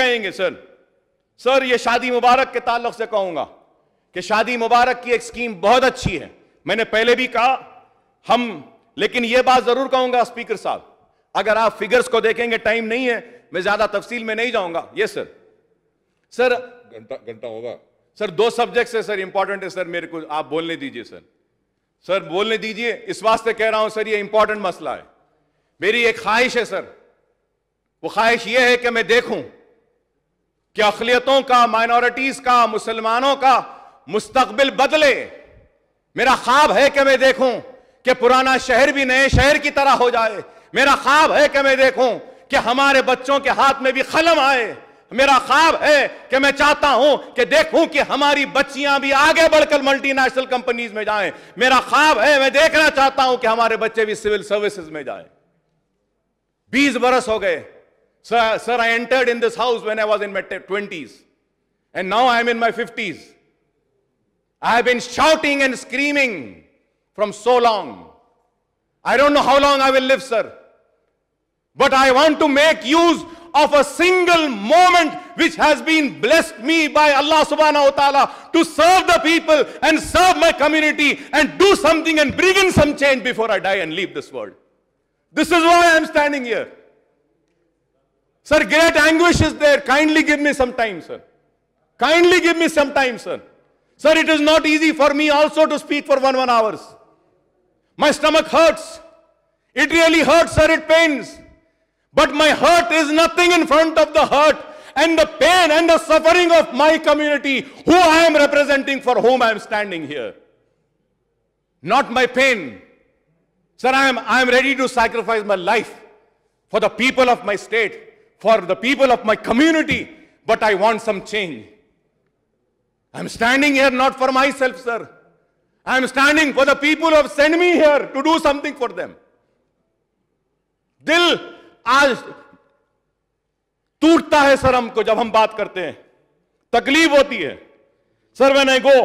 कहेंगे sir sir ये शादी मुबारक के ताल्लुक से कहूंगा कि शादी मुबारक की एक स्कीम बहुत अच्छी है मैंने पहले भी कहा हम लेकिन यह बात जरूर कहूंगा स्पीकर साहब अगर आप फिगर्स को देखेंगे टाइम नहीं है मैं ज्यादा तफसील में नहीं जाऊंगा ये सर सर घंटा घंटा होगा सर दो सब्जेक्ट है सर इंपॉर्टेंट है सर मेरे को आप बोलने दीजिए सर सर बोलने दीजिए इस वास्ते कह रहा हूं सर ये इंपॉर्टेंट मसला है मेरी एक ख्वाहिश है सर वो ख्वाहिश ये है कि मैं देखूं कि अखिलियतों का माइनॉरिटीज का मुसलमानों का मुस्तकबिल बदले मेरा ख्वाब है कि मैं देखूं कि पुराना शहर भी नए शहर की तरह हो जाए मेरा ख्वाब है कि मैं देखूं कि हमारे बच्चों के हाथ में भी कलम आए मेरा ख्वाब है कि मैं चाहता हूं कि देखूं कि हमारी बच्चियां भी आगे बढ़कर मल्टीनेशनल कंपनीज में जाएं मेरा ख्वाब है मैं देखना चाहता हूं कि हमारे बच्चे भी सिविल सर्विसेज में जाएं बीस बरस हो गए Sir, sir, I entered in this house when I was in my 20s. And now I am in my 50s. I have been shouting and screaming from so long. I don't know how long I will live, sir. But I want to make use of a single moment which has been blessed me by Allah subhanahu wa ta'ala to serve the people and serve my community and do something and bring in some change before I die and leave this world. This is why I am standing here. Sir, great anguish is there. Kindly give me some time, sir. Kindly give me some time, sir. Sir, it is not easy for me also to speak for one, one hours. My stomach hurts. It really hurts, sir. It pains. But my hurt is nothing in front of the hurt and the pain and the suffering of my community, who I am representing, for whom I am standing here. Not my pain. Sir, I am, I am ready to sacrifice my life for the people of my state for the people of my community, but I want some change. i am standing here not for myself, sir. i am standing for the people who have sent me here to do something for them. dil aaj tootta hai sir humko jab hum baat karte hain takleef hoti hai sir when i go